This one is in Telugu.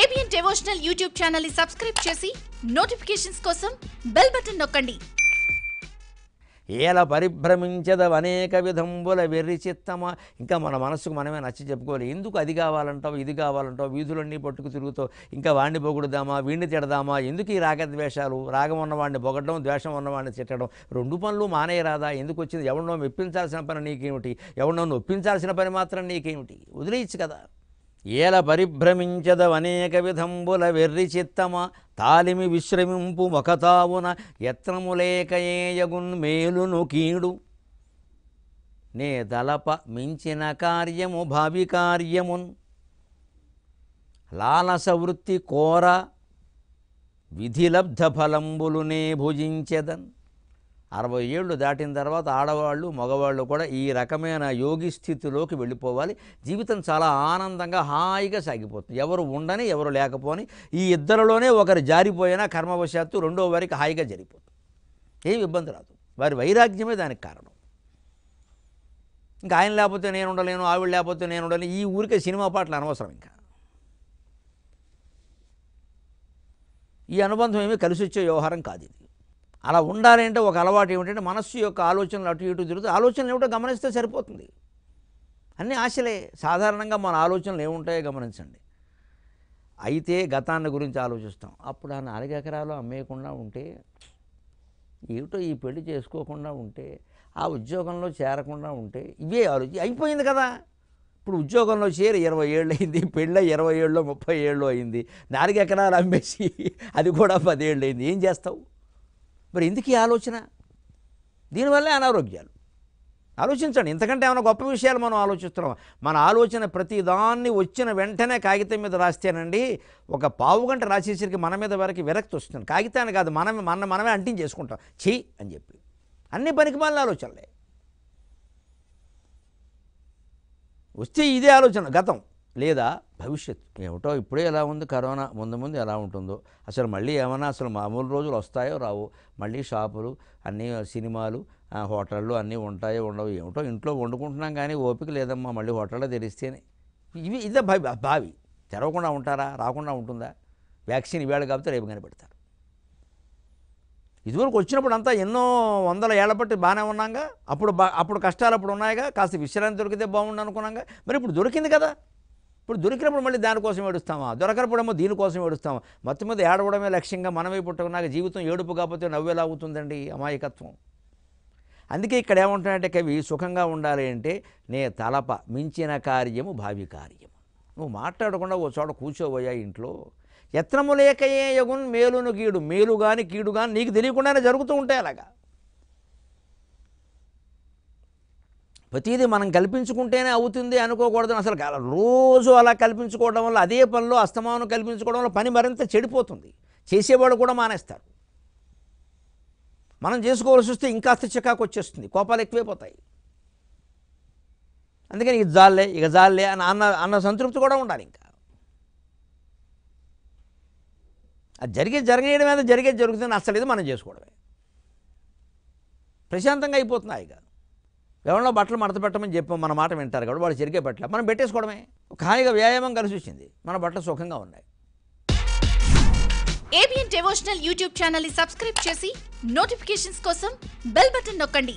ఏబిఎన్ డెవోషనల్ యూట్యూబ్ ఛానల్ ని సబ్స్క్రైబ్ చేసి నోటిఫికేషన్స్ కోసం బెల్ బటన్ నొక్కండి ఏల పరిభ్రమించదవు అనేక విధంబుల చిత్తమా ఇంకా మన మనసుకు మనమే నచ్చి చెప్పుకోవాలి ఎందుకు అది కావాలంటావు ఇది కావాలంటావు వీధులన్నీ పట్టుకు తిరుగుతావు ఇంకా వాడిని పొగుడుదామా వీడిని తిడదామా ఎందుకు ఈ రాగద్వేషాలు రాగం ఉన్నవాడిని పొగడడం ద్వేషం ఉన్నవాడిని తిట్టడం రెండు పనులు మానేయరాదా ఎందుకు వచ్చింది ఎవరినో మెప్పించాల్సిన పని నీకేమిటి ఎవరినో నొప్పించాల్సిన పని మాత్రం నీకేమిటి వదిలేయచ్చు కదా ఏల పరిభ్రమించదవనేక విధంబుల వెర్రి చిత్తమ తాలిమి విశ్రమింపు మొకతావున యత్నములేకయేయగున్మేలును కీడు నే దళప మించిన కార్యము భావి కార్యమున్ లాలస వృత్తి కోర విధిలబ్ధ ఫలంబులునే భుజించెదన్ అరవై ఏళ్ళు దాటిన తర్వాత ఆడవాళ్ళు మగవాళ్ళు కూడా ఈ రకమైన యోగి స్థితిలోకి వెళ్ళిపోవాలి జీవితం చాలా ఆనందంగా హాయిగా సాగిపోతుంది ఎవరు ఉండని ఎవరు లేకపోని ఈ ఇద్దరిలోనే ఒకరు జారిపోయినా కర్మవశాత్తు రెండో వారికి హాయిగా జరిగిపోతుంది ఏమి ఇబ్బంది రాదు వారి వైరాగ్యమే దానికి కారణం ఇంకా ఆయన లేకపోతే నేను ఉండలేను ఆవిడ లేకపోతే నేను ఉండలేను ఈ ఊరికే సినిమా పాటలు అనవసరం ఇంకా ఈ అనుబంధం ఏమీ కలిసి వచ్చే వ్యవహారం కాదు ఇది అలా ఉండాలంటే ఒక అలవాటు ఏమిటంటే మనస్సు యొక్క ఆలోచనలు అటు ఇటు తిరుగుతూ ఆలోచనలు ఏమిటో గమనిస్తే సరిపోతుంది అన్నీ ఆశలే సాధారణంగా మన ఆలోచనలు ఏముంటాయో గమనించండి అయితే గతాన్ని గురించి ఆలోచిస్తాం అప్పుడు ఆ నాలుగు ఎకరాలు అమ్మేయకుండా ఉంటే ఏమిటో ఈ పెళ్లి చేసుకోకుండా ఉంటే ఆ ఉద్యోగంలో చేరకుండా ఉంటే ఇవే ఆలోచి అయిపోయింది కదా ఇప్పుడు ఉద్యోగంలో చేరి ఇరవై ఏళ్ళు అయింది పెళ్ళ ఇరవై ఏళ్ళు ముప్పై ఏళ్ళు అయింది నాలుగు ఎకరాలు అమ్మేసి అది కూడా పదేళ్ళు అయింది ఏం చేస్తావు మరి ఎందుకు ఈ ఆలోచన దీనివల్లే అనారోగ్యాలు ఆలోచించండి ఇంతకంటే ఏమైనా గొప్ప విషయాలు మనం ఆలోచిస్తున్నాం మన ఆలోచన ప్రతి దాన్ని వచ్చిన వెంటనే కాగితం మీద రాస్తేనండి ఒక పావు గంట రాసేసరికి మన మీద వరకు విరక్తి వస్తుంది కాగితాన్ని కాదు మనమే మన మనమే అంటించేసుకుంటాం ఛీ అని చెప్పి అన్ని పనికి మళ్ళీ ఆలోచనలే వస్తే ఇదే ఆలోచన గతం లేదా భవిష్యత్ ఏమిటో ఇప్పుడే ఎలా ఉంది కరోనా ముందు ముందు ఎలా ఉంటుందో అసలు మళ్ళీ ఏమైనా అసలు మామూలు రోజులు వస్తాయో రావు మళ్ళీ షాపులు అన్నీ సినిమాలు హోటళ్ళు అన్నీ ఉంటాయో ఉండవు ఏమిటో ఇంట్లో వండుకుంటున్నాం కానీ ఓపిక లేదమ్మా మళ్ళీ హోటల్లో తెరిస్తేనే ఇవి ఇదే భావి భావి తెరవకుండా ఉంటారా రాకుండా ఉంటుందా వ్యాక్సిన్ ఇవాళ కాబట్టి రేపు కనిపెడతారు ఇదివరకు వచ్చినప్పుడు అంతా ఎన్నో వందల ఏళ్ల పట్టి బాగానే ఉన్నాగా అప్పుడు బా అప్పుడు కష్టాలు అప్పుడు ఉన్నాయిగా కాస్త విశ్రాంతి దొరికితే బాగుండు అనుకున్నాగా మరి ఇప్పుడు దొరికింది కదా ఇప్పుడు దొరికినప్పుడు మళ్ళీ దానికోసం ఏడుస్తామా దొరకనప్పుడేమో దీనికోసం ఏడుస్తామా మొత్తం మీద ఏడవడమే లక్ష్యంగా మనమే పుట్టుకున్నాక జీవితం ఏడుపు కాకపోతే నవ్వేలా అవుతుందండి అమాయకత్వం అందుకే ఇక్కడ ఏమంటున్నాడంటే కవి సుఖంగా ఉండాలి అంటే నే తలప మించిన కార్యము భావి కార్యము నువ్వు మాట్లాడకుండా ఓ చోట కూర్చోబోయా ఇంట్లో యత్నము లేకయే యగున్ మేలును కీడు మేలు కానీ కీడు కానీ నీకు తెలియకుండానే జరుగుతూ ఉంటాయి అలాగా ప్రతిదీ మనం కల్పించుకుంటేనే అవుతుంది అనుకోకూడదు అసలు రోజు అలా కల్పించుకోవడం వల్ల అదే పనిలో అస్తమానం కల్పించుకోవడం వల్ల పని మరింత చెడిపోతుంది చేసేవాడు కూడా మానేస్తారు మనం చేసుకోవాల్సి వస్తే ఇంకాస్త చికాకు వచ్చేస్తుంది కోపాలు ఎక్కువైపోతాయి అందుకని ఇక జాలే ఇక జాల్లే అని అన్న అన్న సంతృప్తి కూడా ఉండాలి ఇంకా అది జరిగే జరగడం మీద జరిగేది జరుగుతుంది అసలు ఇది మనం చేసుకోవడమే ప్రశాంతంగా అయిపోతున్నాయి ఇక ఎవరినో బట్టలు మడత పెట్టమని చెప్పి మన మాట వింటారు కాబట్టి వాళ్ళు చెరిగే బట్టలు మనం పెట్టేసుకోవడమే హాయిగా వ్యాయామం కలిసి వచ్చింది మన బట్టలు సుఖంగా ఉన్నాయి ఏబిఎన్ డివోషనల్ యూట్యూబ్ ఛానల్ని సబ్స్క్రైబ్ చేసి నోటిఫికేషన్స్ కోసం బెల్ బటన్ నొక్కండి